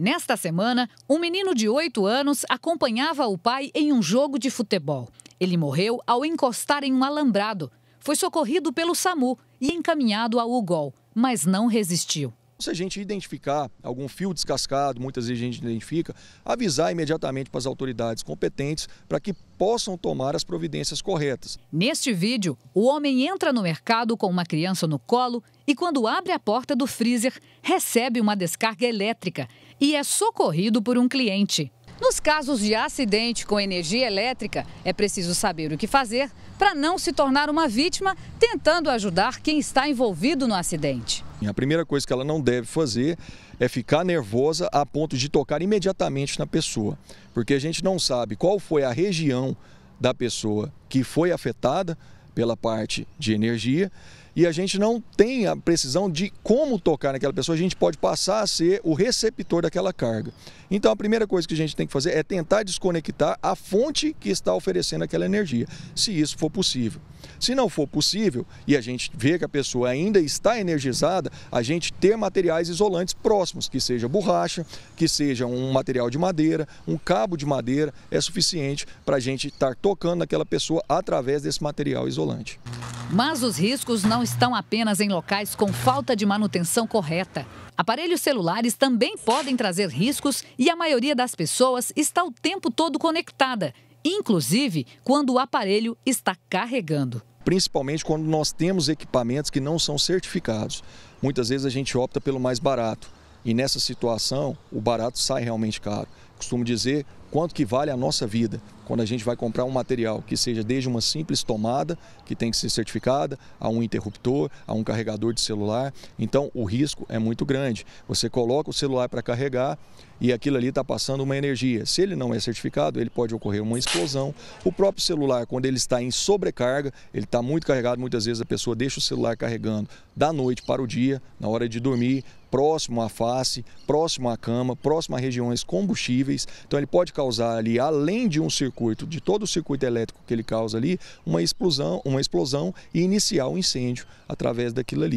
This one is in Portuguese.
Nesta semana, um menino de 8 anos acompanhava o pai em um jogo de futebol. Ele morreu ao encostar em um alambrado. Foi socorrido pelo SAMU e encaminhado ao UGOL, mas não resistiu. Se a gente identificar algum fio descascado, muitas vezes a gente identifica, avisar imediatamente para as autoridades competentes para que possam tomar as providências corretas. Neste vídeo, o homem entra no mercado com uma criança no colo e, quando abre a porta do freezer, recebe uma descarga elétrica e é socorrido por um cliente. Nos casos de acidente com energia elétrica, é preciso saber o que fazer para não se tornar uma vítima, tentando ajudar quem está envolvido no acidente. A primeira coisa que ela não deve fazer é ficar nervosa a ponto de tocar imediatamente na pessoa, porque a gente não sabe qual foi a região da pessoa que foi afetada pela parte de energia e a gente não tem a precisão de como tocar naquela pessoa, a gente pode passar a ser o receptor daquela carga. Então a primeira coisa que a gente tem que fazer é tentar desconectar a fonte que está oferecendo aquela energia, se isso for possível. Se não for possível e a gente vê que a pessoa ainda está energizada, a gente ter materiais isolantes próximos, que seja borracha, que seja um material de madeira, um cabo de madeira, é suficiente para a gente estar tá tocando naquela pessoa através desse material isolante. Mas os riscos não estão apenas em locais com falta de manutenção correta. Aparelhos celulares também podem trazer riscos e a maioria das pessoas está o tempo todo conectada, inclusive quando o aparelho está carregando. Principalmente quando nós temos equipamentos que não são certificados. Muitas vezes a gente opta pelo mais barato. E nessa situação, o barato sai realmente caro costumo dizer quanto que vale a nossa vida quando a gente vai comprar um material, que seja desde uma simples tomada, que tem que ser certificada, a um interruptor, a um carregador de celular. Então, o risco é muito grande. Você coloca o celular para carregar e aquilo ali está passando uma energia. Se ele não é certificado, ele pode ocorrer uma explosão. O próprio celular, quando ele está em sobrecarga, ele está muito carregado, muitas vezes a pessoa deixa o celular carregando da noite para o dia, na hora de dormir, próximo à face, próximo à cama, próximo a regiões combustíveis então ele pode causar ali, além de um circuito, de todo o circuito elétrico que ele causa ali, uma explosão, uma explosão e iniciar o um incêndio através daquilo ali.